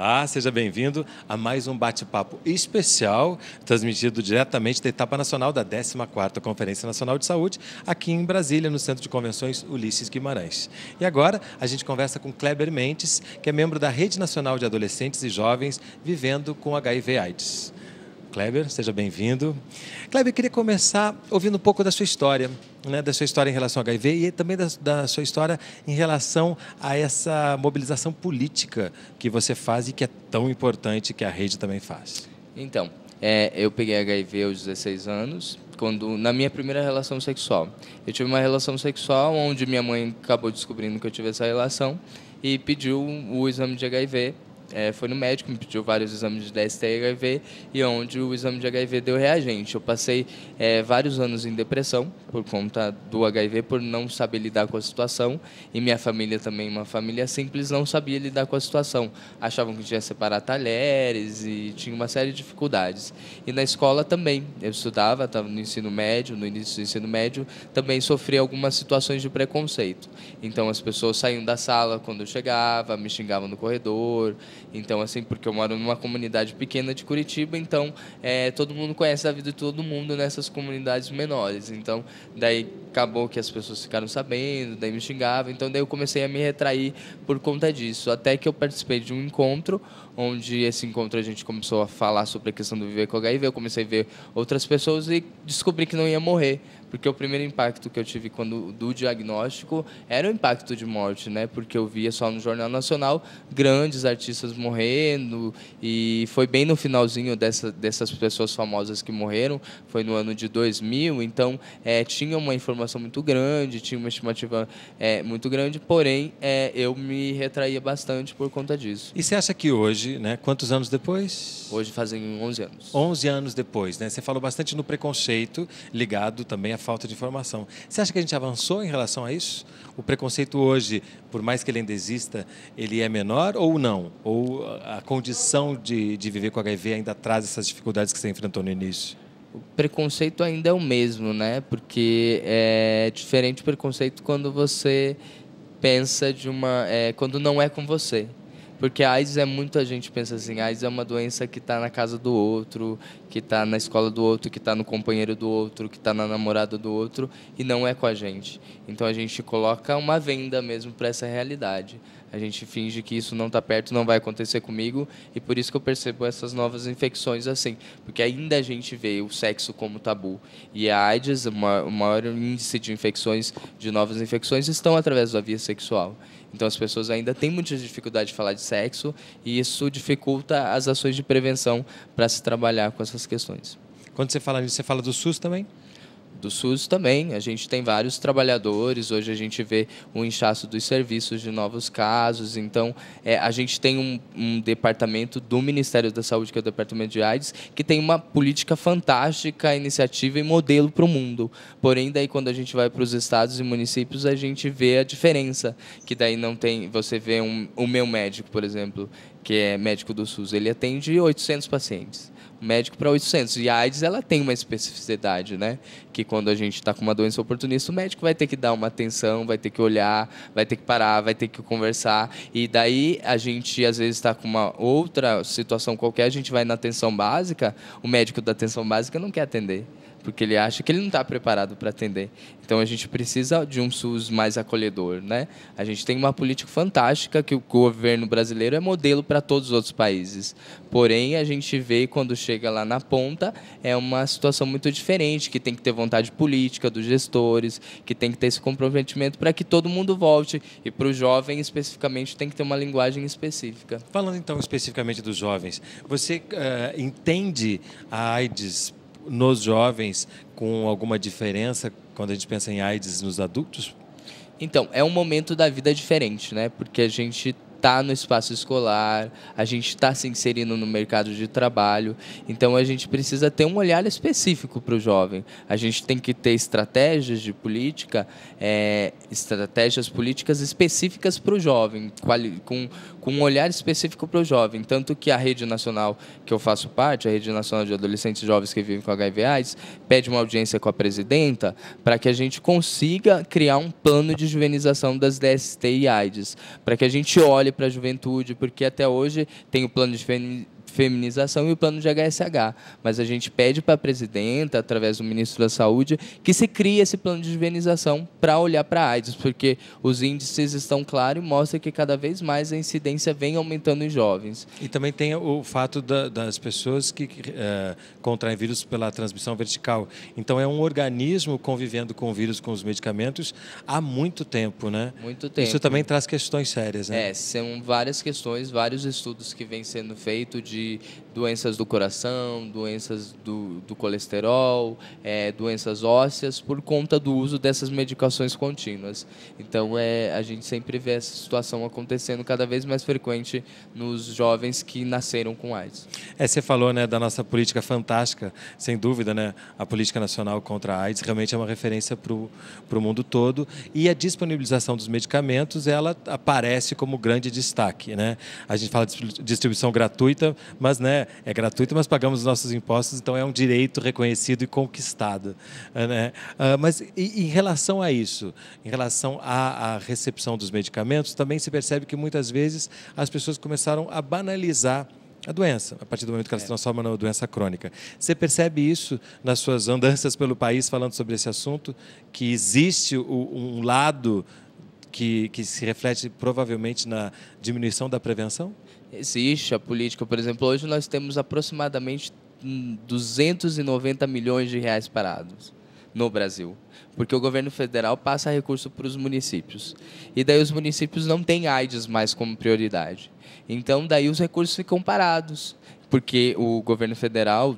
Olá, seja bem-vindo a mais um bate-papo especial, transmitido diretamente da etapa nacional da 14ª Conferência Nacional de Saúde, aqui em Brasília, no Centro de Convenções Ulisses Guimarães. E agora, a gente conversa com Kleber Mentes, que é membro da Rede Nacional de Adolescentes e Jovens Vivendo com HIV AIDS. Kleber, seja bem-vindo. Kleber, eu queria começar ouvindo um pouco da sua história, né, da sua história em relação ao HIV e também da, da, sua história em relação a essa mobilização política que você faz e que é tão importante que a rede também faz. Então, é, eu peguei HIV aos 16 anos, quando na minha primeira relação sexual. Eu tive uma relação sexual onde minha mãe acabou descobrindo que eu tive essa relação e pediu o exame de HIV é, foi no médico, me pediu vários exames de DST e HIV, e onde o exame de HIV deu reagente. Eu passei é, vários anos em depressão por conta do HIV, por não saber lidar com a situação, e minha família também, uma família simples, não sabia lidar com a situação. Achavam que tinha que separar talheres e tinha uma série de dificuldades. E na escola também, eu estudava, estava no ensino médio, no início do ensino médio, também sofri algumas situações de preconceito. Então as pessoas saíam da sala quando eu chegava, me xingavam no corredor, então, assim, porque eu moro numa comunidade pequena de Curitiba, então é, todo mundo conhece a vida de todo mundo nessas comunidades menores. Então, daí acabou que as pessoas ficaram sabendo, daí me xingavam, então daí eu comecei a me retrair por conta disso, até que eu participei de um encontro, onde esse encontro a gente começou a falar sobre a questão do viver com HIV, eu comecei a ver outras pessoas e descobri que não ia morrer, porque o primeiro impacto que eu tive quando do diagnóstico era o impacto de morte, né? Porque eu via só no jornal nacional grandes artistas morrendo e foi bem no finalzinho dessa, dessas pessoas famosas que morreram, foi no ano de 2000, então é, tinha uma informação informação muito grande, tinha uma estimativa é, muito grande, porém é, eu me retraía bastante por conta disso. E você acha que hoje, né, quantos anos depois? Hoje fazem 11 anos. 11 anos depois, né? Você falou bastante no preconceito ligado também à falta de informação. Você acha que a gente avançou em relação a isso? O preconceito hoje, por mais que ele ainda exista, ele é menor ou não? Ou a condição de, de viver com HIV ainda traz essas dificuldades que você enfrentou no início? o preconceito ainda é o mesmo, né? Porque é diferente o preconceito quando você pensa de uma. É, quando não é com você. Porque a AIDS é muita gente pensa assim, a AIDS é uma doença que está na casa do outro, que está na escola do outro, que está no companheiro do outro, que está na namorada do outro e não é com a gente. Então a gente coloca uma venda mesmo para essa realidade. A gente finge que isso não está perto, não vai acontecer comigo e por isso que eu percebo essas novas infecções assim, porque ainda a gente vê o sexo como tabu e a AIDS, o maior índice de infecções, de novas infecções estão através da via sexual. Então as pessoas ainda têm muita dificuldade de falar de sexo e isso dificulta as ações de prevenção para se trabalhar com essas questões. Quando você fala nisso, você fala do SUS também? do SUS também. A gente tem vários trabalhadores, hoje a gente vê um inchaço dos serviços de novos casos. Então, é, a gente tem um, um, departamento do Ministério da Saúde, que é o Departamento de AIDS, que tem uma política fantástica, iniciativa e modelo para o mundo. Porém, daí quando a gente vai para os estados e municípios, a gente vê a diferença, que daí não tem... Você vê um, o meu médico, por exemplo, que é médico do SUS, ele atende 800 pacientes. médico para 800. E a AIDS, ela tem uma especificidade, né? Que quando a gente está com uma doença oportunista, o médico vai ter que dar uma atenção, vai ter que olhar, vai ter que parar, vai ter que conversar. E daí a gente, às vezes, está com uma outra situação qualquer, a gente vai na atenção básica, o médico da atenção básica não quer atender porque ele acha que ele não está preparado para atender. Então a gente precisa de um SUS mais acolhedor, né? A gente tem uma política fantástica que o governo brasileiro é modelo para todos os outros países. Porém, a gente vê quando chega lá na ponta é uma situação muito diferente, que tem que ter vontade política dos gestores, que tem que ter esse comprometimento para que todo mundo volte e para o jovem especificamente tem que ter uma linguagem específica. Falando então especificamente dos jovens, você uh, entende a AIDS nos jovens com alguma diferença quando a gente pensa em AIDS nos adultos? Então, é um momento da vida diferente, né? Porque a gente está no espaço escolar, a gente está se inserindo no mercado de trabalho. Então a gente precisa ter um olhar específico para o jovem. A gente tem que ter estratégias de política, é, estratégias políticas específicas para o jovem, com, com um olhar específico para o jovem. Tanto que a rede nacional que eu faço parte, a rede nacional de adolescentes e jovens que vivem com HIV/AIDS, pede uma audiência com a presidenta para que a gente consiga criar um plano de juvenização das DST e AIDS, para que a gente olhe para a juventude, porque até hoje tem o plano de feminização e o plano de HSH. Mas a gente pede para a presidenta, através do ministro da Saúde, que se crie esse plano de juvenização para olhar para a AIDS, porque os índices estão claros e mostram que cada vez mais a incidência vem aumentando em jovens. E também tem o fato da, das pessoas que é, contraem vírus pela transmissão vertical. Então é um organismo convivendo com o vírus, com os medicamentos, há muito tempo, né? Muito tempo. Isso também traz questões sérias, né? É, são várias questões, vários estudos que vêm sendo feitos de de doenças do coração, doenças do, do colesterol, é, doenças ósseas, por conta do uso dessas medicações contínuas. Então, é, a gente sempre vê essa situação acontecendo cada vez mais frequente nos jovens que nasceram com AIDS. É, você falou né, da nossa política fantástica, sem dúvida, né, a política nacional contra a AIDS realmente é uma referência para o mundo todo. E a disponibilização dos medicamentos, ela aparece como grande destaque. Né? A gente fala de distribuição gratuita, mas né, é gratuito, mas pagamos os nossos impostos, então é um direito reconhecido e conquistado. Eh, né? Ah, mas em relação a isso, em relação à, à recepção dos medicamentos, também se percebe que muitas vezes as pessoas começaram a banalizar a doença, a partir do momento que ela é. se transforma numa doença crônica. Você percebe isso nas suas andanças pelo país falando sobre esse assunto, que existe um lado que, que se reflete provavelmente na diminuição da prevenção? Existe a política, por exemplo, hoje nós temos aproximadamente 290 milhões de reais parados no Brasil, porque o governo federal passa recurso para os municípios. E daí os municípios não têm AIDS mais como prioridade. Então daí os recursos ficam parados, porque o governo federal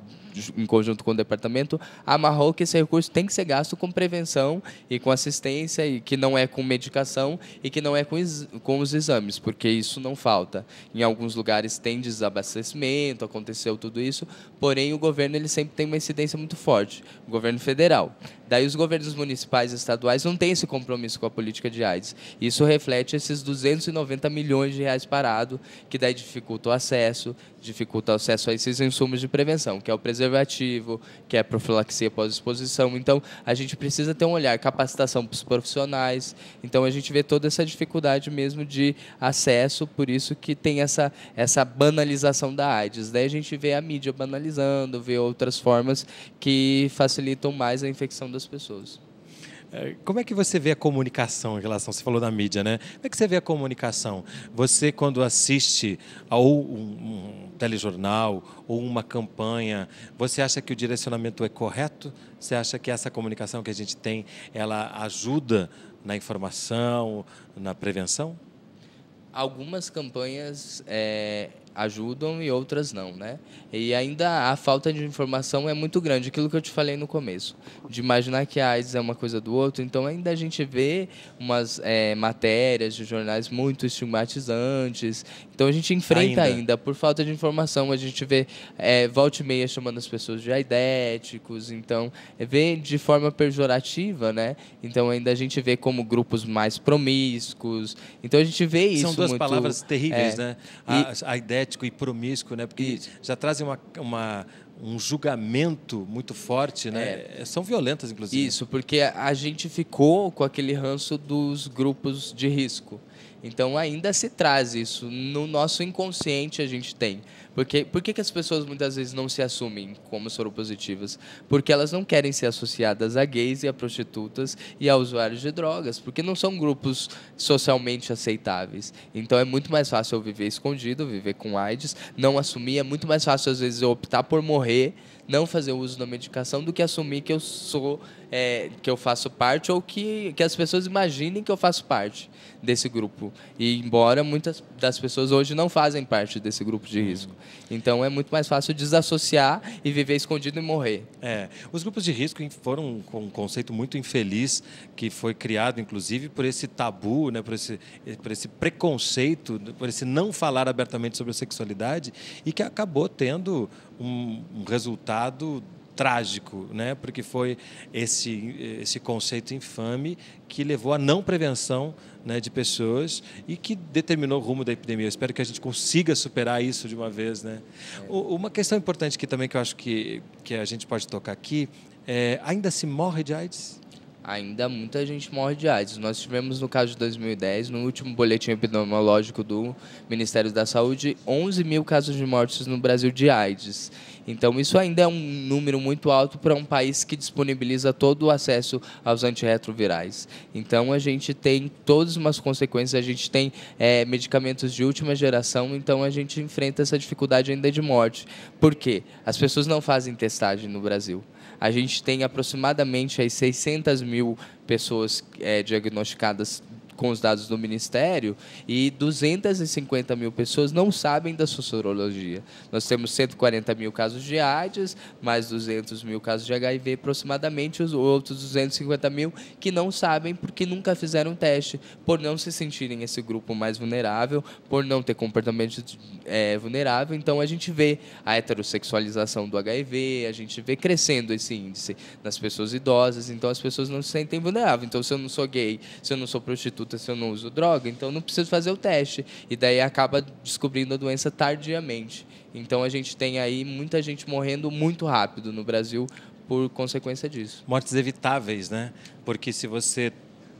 em conjunto com o departamento, amarrou que esse recurso tem que ser gasto com prevenção e com assistência, e que não é com medicação e que não é com, com os exames, porque isso não falta. Em alguns lugares tem desabastecimento, aconteceu tudo isso, porém o governo ele sempre tem uma incidência muito forte, o governo federal. Daí os governos municipais e estaduais não têm esse compromisso com a política de AIDS. Isso reflete esses 290 milhões de reais parado, que daí dificulta o acesso, dificulta o acesso a esses insumos de prevenção, que é o preservativo preservativo, que é profilaxia pós-exposição. Então, a gente precisa ter um olhar, capacitação para os profissionais. Então, a gente vê toda essa dificuldade mesmo de acesso, por isso que tem essa, essa banalização da AIDS. Daí a gente vê a mídia banalizando, vê outras formas que facilitam mais a infecção das pessoas. É, como é que você vê a comunicação em relação? Você falou da mídia, né? Como é que você vê a comunicação? Você, quando assiste a um, um telejornal ou uma campanha, você acha que o direcionamento é correto? Você acha que essa comunicação que a gente tem, ela ajuda na informação, na prevenção? Algumas campanhas é, ajudam e outras não, né? E ainda a falta de informação é muito grande, aquilo que eu te falei no começo, de imaginar que a AIDS é uma coisa do outro. Então ainda a gente vê umas é, matérias de jornais muito estigmatizantes então a gente enfrenta ainda. ainda. Por falta de informação, a gente vê é, volta e meia chamando as pessoas de aidéticos, então é, vê de forma pejorativa, né? Então ainda a gente vê como grupos mais promíscuos. Então a gente vê São isso. São duas muito, palavras terríveis, é, né? E, aidético e promíscuo, né? Porque já trazem uma, uma um julgamento muito forte, né? É. é, São violentas, inclusive. Isso, porque a gente ficou com aquele ranço dos grupos de risco. Então ainda se traz isso. No nosso inconsciente a gente tem. Porque, por que, que as pessoas muitas vezes não se assumem como soropositivas? Porque elas não querem ser associadas a gays e a prostitutas e a usuários de drogas, porque não são grupos socialmente aceitáveis. Então é muito mais fácil eu viver escondido, viver com AIDS, não assumir. É muito mais fácil, às vezes, eu optar por morrer, não fazer uso da medicação, do que assumir que eu sou é, que eu faço parte ou que, que as pessoas imaginem que eu faço parte desse grupo. E embora muitas das pessoas hoje não fazem parte desse grupo de risco. Então é muito mais fácil desassociar e viver escondido e morrer. É, os grupos de risco foram um conceito muito infeliz que foi criado inclusive por esse tabu, né, por esse por esse preconceito, por esse não falar abertamente sobre a sexualidade e que acabou tendo um, um resultado trágico, né? porque foi esse, esse conceito infame que levou à não prevenção né, de pessoas e que determinou o rumo da epidemia. Eu espero que a gente consiga superar isso de uma vez. Né? É. Uma questão importante que também que eu acho que, que a gente pode tocar aqui é, ainda se morre de AIDS? Ainda muita gente morre de AIDS. Nós tivemos, no caso de 2010, no último boletim epidemiológico do Ministério da Saúde, 11 mil casos de mortes no Brasil de AIDS. Então, isso ainda é um número muito alto para um país que disponibiliza todo o acesso aos antirretrovirais. Então, a gente tem todas as consequências, a gente tem é, medicamentos de última geração, então a gente enfrenta essa dificuldade ainda de morte. Por quê? As pessoas não fazem testagem no Brasil. A gente tem aproximadamente aí, 600 mil pessoas é, diagnosticadas com os dados do Ministério, e 250 mil pessoas não sabem da sua sorologia. Nós temos 140 mil casos de AIDS, mais 200 mil casos de HIV aproximadamente, os outros 250 mil que não sabem porque nunca fizeram teste, por não se sentirem esse grupo mais vulnerável, por não ter comportamento é, vulnerável. Então a gente vê a heterossexualização do HIV, a gente vê crescendo esse índice nas pessoas idosas, então as pessoas não se sentem vulneráveis. Então se eu não sou gay, se eu não sou prostituta, conduta se eu não uso droga, então não preciso fazer o teste. E daí acaba descobrindo a doença tardiamente. Então a gente tem aí muita gente morrendo muito rápido no Brasil por consequência disso. Mortes evitáveis, né? Porque se você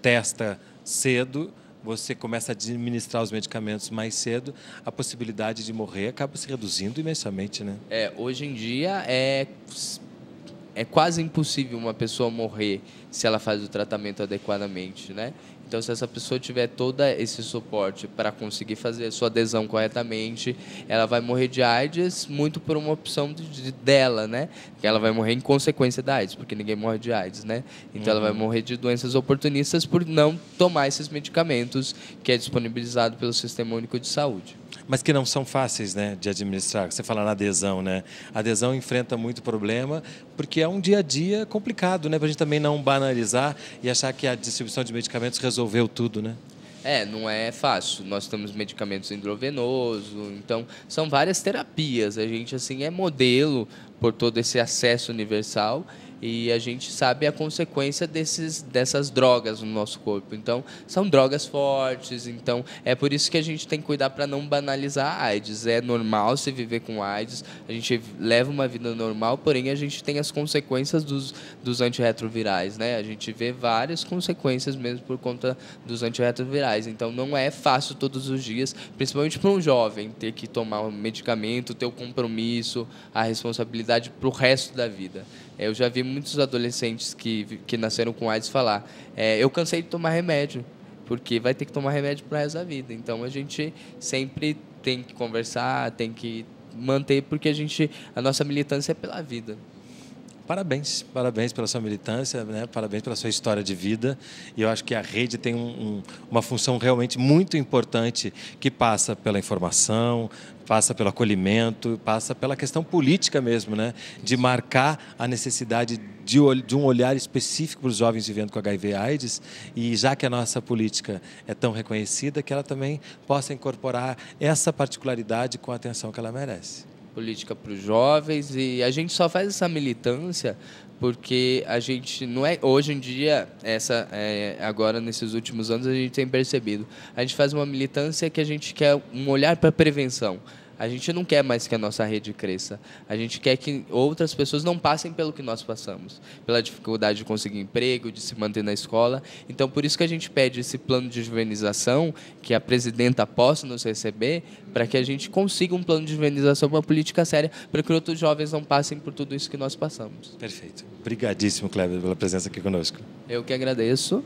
testa cedo, você começa a administrar os medicamentos mais cedo, a possibilidade de morrer acaba se reduzindo imensamente, né? É, hoje em dia é é quase impossível uma pessoa morrer se ela faz o tratamento adequadamente, né? Então, se essa pessoa tiver todo esse suporte para conseguir fazer a sua adesão corretamente, ela vai morrer de AIDS muito por uma opção de, de, dela, né? Que ela vai morrer em consequência da AIDS, porque ninguém morre de AIDS, né? Então, uhum. ela vai uhum. morrer de doenças oportunistas por não tomar esses medicamentos que é disponibilizado pelo Sistema Único de Saúde mas que não são fáceis né, de administrar. Você fala na adesão, né? A adesão enfrenta muito problema, porque é um dia a dia complicado, né? Para a gente também não banalizar e achar que a distribuição de medicamentos resolveu tudo, né? É, não é fácil. Nós temos medicamentos endrovenoso, então são várias terapias. A gente assim é modelo por todo esse acesso universal e a gente sabe a consequência desses, dessas drogas no nosso corpo. Então, são drogas fortes, então é por isso que a gente tem que cuidar para não banalizar a AIDS. É normal se viver com AIDS, a gente leva uma vida normal, porém a gente tem as consequências dos, dos antirretrovirais, né? A gente vê várias consequências mesmo por conta dos antirretrovirais. Então, não é fácil todos os dias, principalmente para um jovem, ter que tomar um medicamento, ter o um compromisso, a responsabilidade para o resto da vida. Eu já vi muitos adolescentes que, que nasceram com AIDS falar: é, eu cansei de tomar remédio, porque vai ter que tomar remédio para resto da vida. Então a gente sempre tem que conversar, tem que manter, porque a gente a nossa militância é pela vida parabéns, parabéns pela sua militância, né? parabéns pela sua história de vida. E eu acho que a rede tem um, um, uma função realmente muito importante que passa pela informação, passa pelo acolhimento, passa pela questão política mesmo, né? de marcar a necessidade de, de um olhar específico para os jovens vivendo com HIV/AIDS. E já que a nossa política é tão reconhecida, que ela também possa incorporar essa particularidade com a atenção que ela merece política para os jovens e a gente só faz essa militância porque a gente não é hoje em dia essa é, agora nesses últimos anos a gente tem percebido a gente faz uma militância que a gente quer um olhar para prevenção a gente não quer mais que a nossa rede cresça. A gente quer que outras pessoas não passem pelo que nós passamos, pela dificuldade de conseguir emprego, de se manter na escola. Então, por isso que a gente pede esse plano de juvenização, que a presidenta possa nos receber, para que a gente consiga um plano de juvenização, uma política séria, para que outros jovens não passem por tudo isso que nós passamos. Perfeito. Obrigadíssimo, Kleber, pela presença aqui conosco. Eu que agradeço.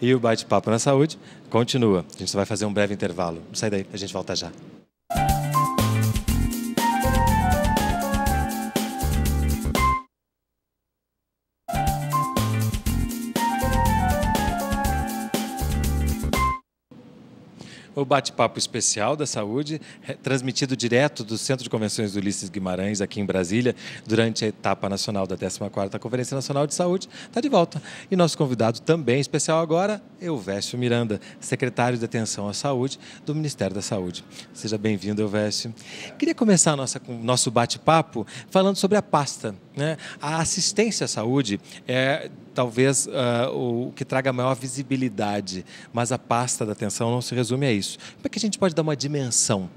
E o bate-papo na saúde continua. A gente vai fazer um breve intervalo. Sai daí, a gente volta já. o bate-papo especial da saúde, transmitido direto do Centro de Convenções do Ulisses Guimarães, aqui em Brasília, durante a etapa nacional da 14ª Conferência Nacional de Saúde, está de volta. E nosso convidado também especial agora, Elvésio Miranda, secretário de Atenção à Saúde do Ministério da Saúde. Seja bem-vindo, Elvésio. Queria começar nossa, nosso bate-papo falando sobre a pasta. Né? A assistência à saúde é talvez uh, o que traga maior visibilidade, mas a pasta da atenção não se resume a isso. Como é que a gente pode dar uma dimensão?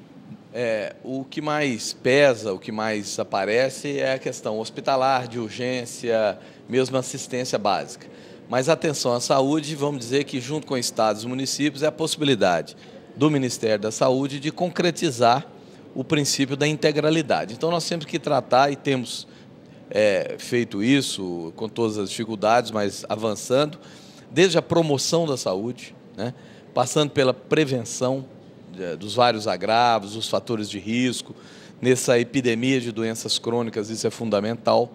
É, o que mais pesa, o que mais aparece é a questão hospitalar, de urgência, mesmo assistência básica. Mas atenção à saúde, vamos dizer que junto com estados e municípios é a possibilidade do Ministério da Saúde de concretizar o princípio da integralidade. Então nós temos que tratar e temos é, feito isso, com todas as dificuldades, mas avançando, desde a promoção da saúde, né? passando pela prevenção é, dos vários agravos, os fatores de risco, nessa epidemia de doenças crônicas, isso é fundamental.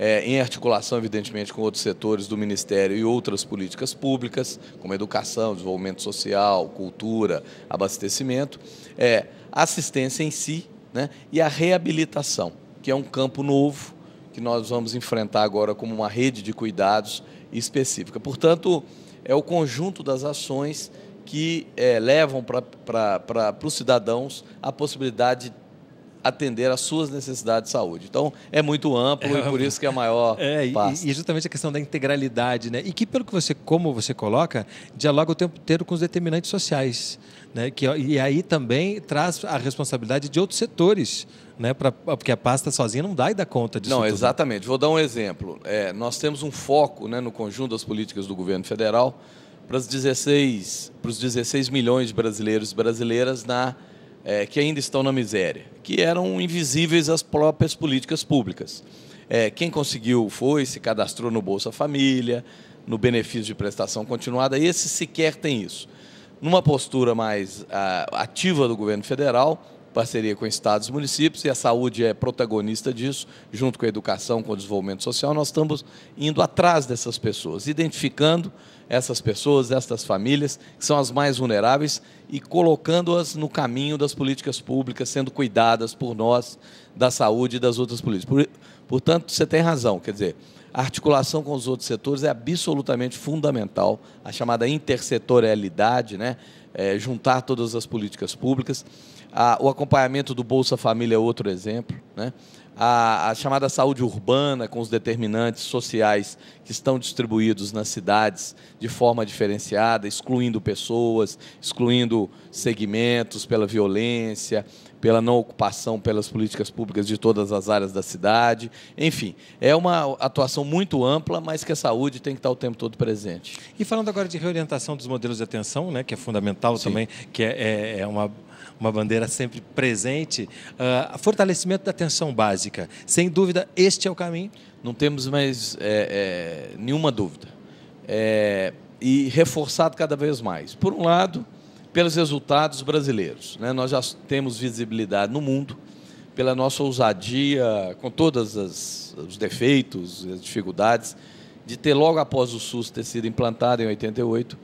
É, em articulação, evidentemente, com outros setores do Ministério e outras políticas públicas, como educação, desenvolvimento social, cultura, abastecimento, é, assistência em si né, e a reabilitação, que é um campo novo que nós vamos enfrentar agora como uma rede de cuidados específica. Portanto, é o conjunto das ações que é, levam para os cidadãos a possibilidade de atender às suas necessidades de saúde. Então, é muito amplo é, e por isso que é a maior é, e, e, justamente a questão da integralidade, né? E que, pelo que você, como você coloca, dialoga o tempo inteiro com os determinantes sociais. Né? Que, e aí também traz a responsabilidade de outros setores, né? Pra, porque a pasta sozinha não dá e dá conta disso. Não, tudo. exatamente. Vou dar um exemplo. É, nós temos um foco né, no conjunto das políticas do governo federal para os 16, para os 16 milhões de brasileiros e brasileiras na é, que ainda estão na miséria, que eram invisíveis às próprias políticas públicas. É, quem conseguiu foi, se cadastrou no Bolsa Família, no benefício de prestação continuada, esse sequer tem isso. Numa postura mais a, ativa do governo federal, parceria com estados e municípios, e a saúde é protagonista disso, junto com a educação, com o desenvolvimento social, nós estamos indo atrás dessas pessoas, identificando essas pessoas, estas famílias, que são as mais vulneráveis, e colocando-as no caminho das políticas públicas, sendo cuidadas por nós, da saúde e das outras políticas. portanto, você tem razão, quer dizer, a articulação com os outros setores é absolutamente fundamental, a chamada intersetorialidade, né? É, juntar todas as políticas públicas. o acompanhamento do Bolsa Família é outro exemplo. Né? a, a, chamada saúde urbana, com os determinantes sociais que estão distribuídos nas cidades de forma diferenciada, excluindo pessoas, excluindo segmentos pela violência, pela não ocupação pelas políticas públicas de todas as áreas da cidade. Enfim, é uma atuação muito ampla, mas que a saúde tem que estar o tempo todo presente. E falando agora de reorientação dos modelos de atenção, né, que é fundamental Sim. também, que é, é, é uma uma bandeira sempre presente. Uh, fortalecimento da atenção básica. Sem dúvida, este é o caminho. Não temos mais é, é, nenhuma dúvida. É, e reforçado cada vez mais. Por um lado, pelos resultados brasileiros. Né? Nós já temos visibilidade no mundo pela nossa ousadia, com todos os defeitos, as dificuldades, de ter logo após o SUS ter sido implantado em 88,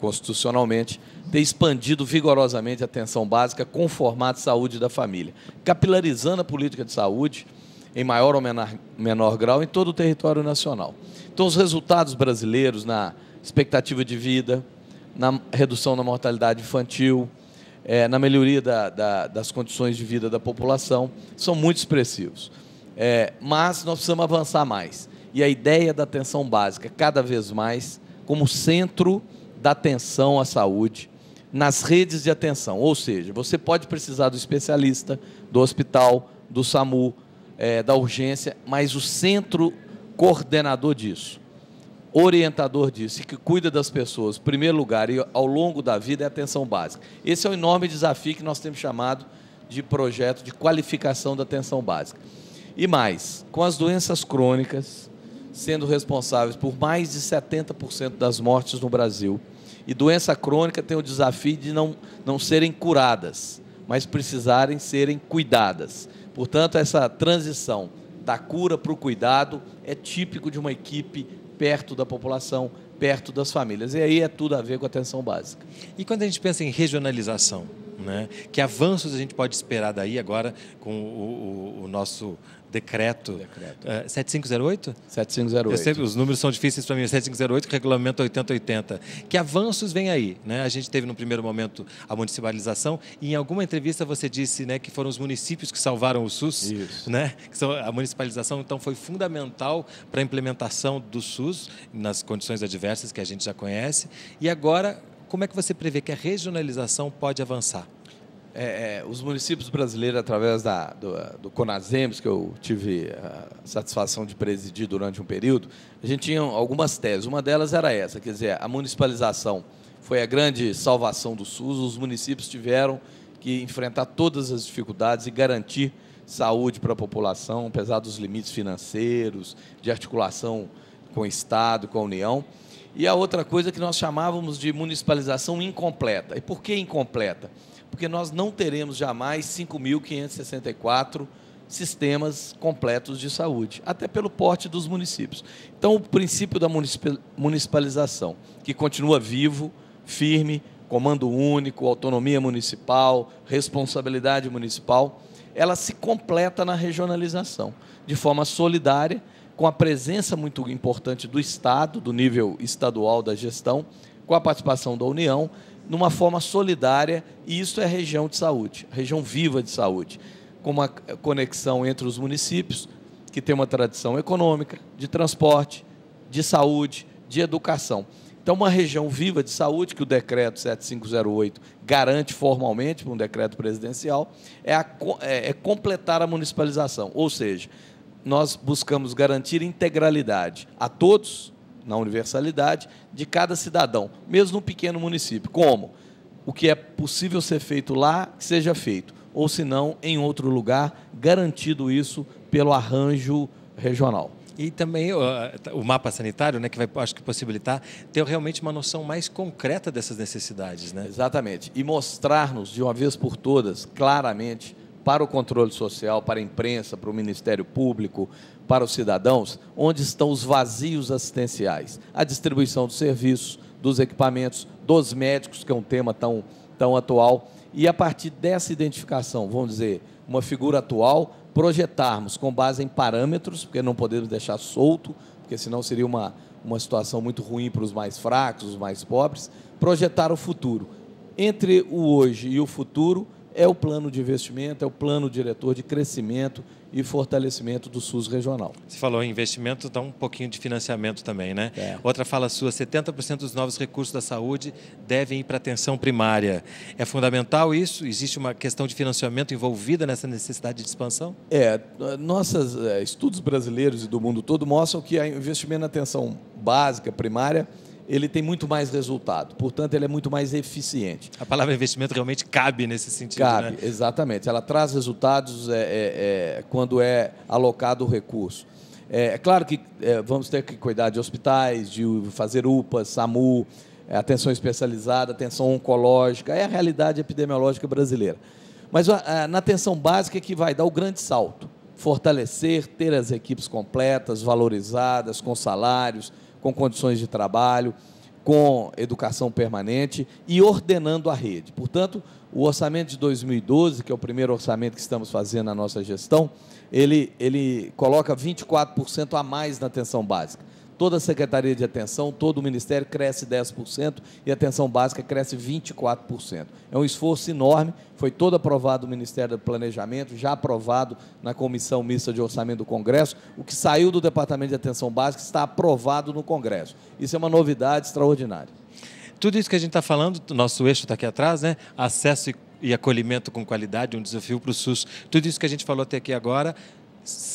constitucionalmente, ter expandido vigorosamente a atenção básica com o formato de saúde da família, capilarizando a política de saúde em maior ou menor, menor grau em todo o território nacional. Então, os resultados brasileiros na expectativa de vida, na redução da mortalidade infantil, é, na melhoria da, da, das condições de vida da população, são muito expressivos. É, mas nós precisamos avançar mais. E a ideia da atenção básica, é cada vez mais, como centro da atenção à saúde, nas redes de atenção. Ou seja, você pode precisar do especialista, do hospital, do SAMU, é, da urgência, mas o centro coordenador disso, orientador disso, que cuida das pessoas, em primeiro lugar, e ao longo da vida, é a atenção básica. Esse é o um enorme desafio que nós temos chamado de projeto de qualificação da atenção básica. E mais, com as doenças crônicas, sendo responsáveis por mais de 70% das mortes no Brasil. E doença crônica tem o desafio de não, não serem curadas, mas precisarem serem cuidadas. Portanto, essa transição da cura para o cuidado é típico de uma equipe perto da população, perto das famílias. E aí é tudo a ver com a atenção básica. E quando a gente pensa em regionalização, né? Que avanços a gente pode esperar daí agora com o, o, o nosso decreto, decreto. Uh, 7508? 7508. Eu sempre, os números são difíceis para mim, 7508, é regulamento 8080. Que avanços vem aí? Né? A gente teve no primeiro momento a municipalização e em alguma entrevista você disse né, que foram os municípios que salvaram o SUS, Isso. né? que são, a municipalização então foi fundamental para a implementação do SUS nas condições adversas que a gente já conhece e agora como é que você prevê que a regionalização pode avançar? É, é os municípios brasileiros, através da, do, eh, do Conasems, que eu tive eh, a satisfação de presidir durante um período, a gente tinha algumas teses. Uma delas era essa, quer dizer, a municipalização foi a grande salvação do SUS. Os municípios tiveram que enfrentar todas as dificuldades e garantir saúde para a população, apesar dos limites financeiros, de articulação com o Estado, com a União. E a outra coisa que nós chamávamos de municipalização incompleta. E por que incompleta? Porque nós não teremos jamais 5.564 sistemas completos de saúde, até pelo porte dos municípios. Então, o princípio da municipalização, que continua vivo, firme, comando único, autonomia municipal, responsabilidade municipal, ela se completa na regionalização, de forma solidária com a presença muito importante do Estado, do nível estadual da gestão, com a participação da União, numa forma solidária, e isso é região de saúde, região viva de saúde, com uma conexão entre os municípios, que tem uma tradição econômica, de transporte, de saúde, de educação. Então, uma região viva de saúde, que o decreto 7508 garante formalmente, um decreto presidencial, é, a, é, é completar a municipalização, ou seja, nós buscamos garantir integralidade a todos, na universalidade, de cada cidadão, mesmo num pequeno município. Como? O que é possível ser feito lá, que seja feito, ou se não, em outro lugar, garantido isso pelo arranjo regional. E também o, o mapa sanitário, né, que vai, acho que possibilitar ter realmente uma noção mais concreta dessas necessidades. Né? Exatamente. E mostrar-nos, de uma vez por todas, claramente, para o controle social, para a imprensa, para o Ministério Público, para os cidadãos, onde estão os vazios assistenciais, a distribuição dos serviços, dos equipamentos, dos médicos, que é um tema tão, tão atual, e a partir dessa identificação, vamos dizer, uma figura atual, projetarmos com base em parâmetros, porque não podemos deixar solto, porque senão seria uma, uma situação muito ruim para os mais fracos, os mais pobres, projetar o futuro. Entre o hoje e o futuro, é o plano de investimento, é o plano diretor de crescimento e fortalecimento do SUS regional. Você falou em investimento, dá um pouquinho de financiamento também, né? É. Outra fala sua, 70% dos novos recursos da saúde devem ir para atenção primária. É fundamental isso? Existe uma questão de financiamento envolvida nessa necessidade de expansão? É, nossos é, estudos brasileiros e do mundo todo mostram que o investimento na atenção básica, primária, ele tem muito mais resultado. Portanto, ele é muito mais eficiente. A palavra investimento realmente cabe nesse sentido, cabe, né? exatamente. Ela traz resultados é, é, é, quando é alocado o recurso. É, é claro que é, vamos ter que cuidar de hospitais, de fazer UPA, SAMU, é, atenção especializada, atenção oncológica. É a realidade epidemiológica brasileira. Mas a, a, na atenção básica é que vai dar o grande salto. Fortalecer, ter as equipes completas, valorizadas, com salários, com condições de trabalho, com educação permanente e ordenando a rede. Portanto, o orçamento de 2012, que é o primeiro orçamento que estamos fazendo na nossa gestão, ele, ele coloca 24% a mais na atenção básica toda a Secretaria de Atenção, todo o Ministério cresce 10% e a atenção básica cresce 24%. É um esforço enorme, foi todo aprovado o Ministério do Planejamento, já aprovado na Comissão Mista de Orçamento do Congresso. O que saiu do Departamento de Atenção Básica está aprovado no Congresso. Isso é uma novidade extraordinária. Tudo isso que a gente está falando, nosso eixo está aqui atrás, né? Acesso e acolhimento com qualidade, um desafio para o SUS. Tudo isso que a gente falou até aqui agora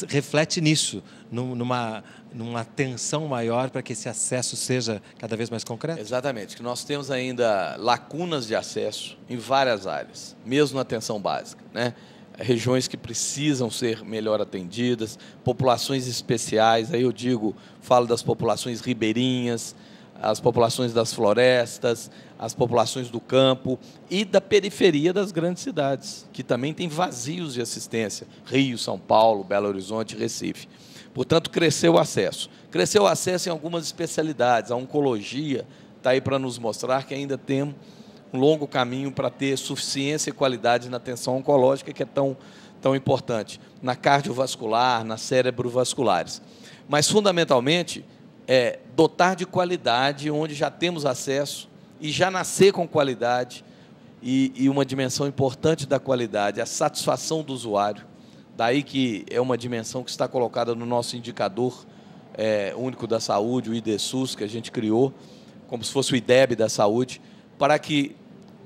reflete nisso, numa, numa tensão maior para que esse acesso seja cada vez mais concreto? Exatamente, que nós temos ainda lacunas de acesso em várias áreas, mesmo na atenção básica, né? regiões que precisam ser melhor atendidas, populações especiais, aí eu digo, falo das populações ribeirinhas, as populações das florestas, as populações do campo e da periferia das grandes cidades, que também tem vazios de assistência, Rio, São Paulo, Belo Horizonte, Recife. Portanto, cresceu o acesso. Cresceu o acesso em algumas especialidades. A oncologia está aí para nos mostrar que ainda temos um longo caminho para ter suficiência e qualidade na atenção oncológica, que é tão, tão importante, na cardiovascular, na cérebrovasculares. Mas, fundamentalmente, é dotar de qualidade onde já temos acesso e já nascer com qualidade e, e uma dimensão importante da qualidade, a satisfação do usuário. Daí que é uma dimensão que está colocada no nosso indicador é, único da saúde, o IDSUS, que a gente criou, como se fosse o IDEB da saúde, para que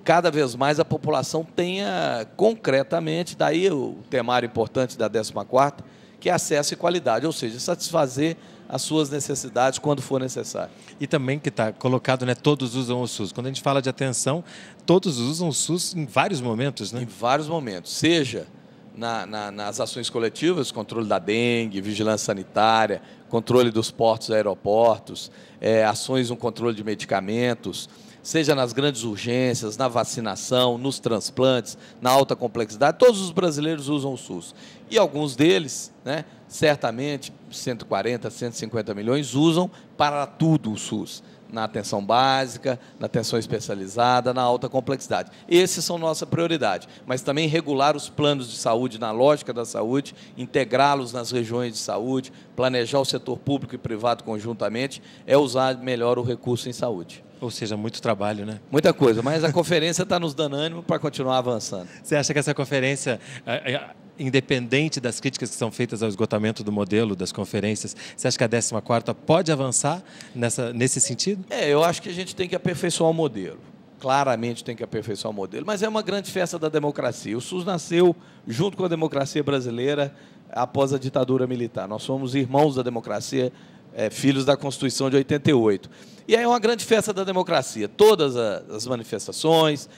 cada vez mais a população tenha concretamente, daí o temário importante da 14ª, que é acesso e qualidade, ou seja, satisfazer as suas necessidades quando for necessário. E também que está colocado, né? Todos usam o SUS. Quando a gente fala de atenção, todos usam o SUS em vários momentos, né? Em vários momentos. Seja na, na, nas ações coletivas, controle da dengue, vigilância sanitária, controle dos portos e aeroportos, é, ações no controle de medicamentos, seja nas grandes urgências, na vacinação, nos transplantes, na alta complexidade, todos os brasileiros usam o SUS. E alguns deles, né, certamente, 140, 150 milhões, usam para tudo o SUS. Na atenção básica, na atenção especializada, na alta complexidade. Esses são nossa prioridade. Mas também regular os planos de saúde na lógica da saúde, integrá-los nas regiões de saúde, planejar o setor público e privado conjuntamente, é usar melhor o recurso em saúde. Ou seja, muito trabalho, né? Muita coisa, mas a conferência está nos dando ânimo para continuar avançando. Você acha que essa conferência eh, eh, independente das críticas que são feitas ao esgotamento do modelo das conferências, você acha que a 14 quarta pode avançar nessa, nesse sentido? É, eu acho que a gente tem que aperfeiçoar o modelo. Claramente tem que aperfeiçoar o modelo, mas é uma grande festa da democracia. O SUS nasceu junto com a democracia brasileira após a ditadura militar. Nós somos irmãos da democracia, é, filhos da Constituição de 88. E é uma grande festa da democracia. Todas as manifestações,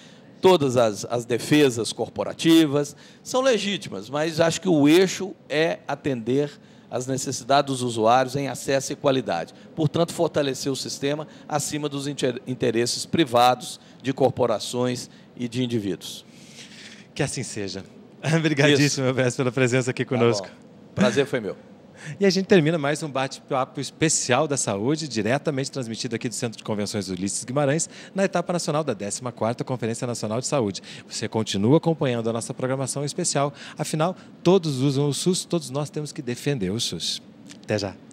todas as, as, defesas corporativas são legítimas, mas acho que o eixo é atender às necessidades dos usuários em acesso e qualidade. Portanto, fortalecer o sistema acima dos interesses privados de corporações e de indivíduos. Que assim seja. Obrigadíssimo, Alves, pela presença aqui tá conosco. Tá Prazer foi meu. E a gente termina mais um bate-papo especial da saúde, diretamente transmitido aqui do Centro de Convenções Ulisses Guimarães, na etapa nacional da 14ª Conferência Nacional de Saúde. Você continua acompanhando a nossa programação especial. Afinal, todos usam o SUS, todos nós temos que defender o SUS. Até já.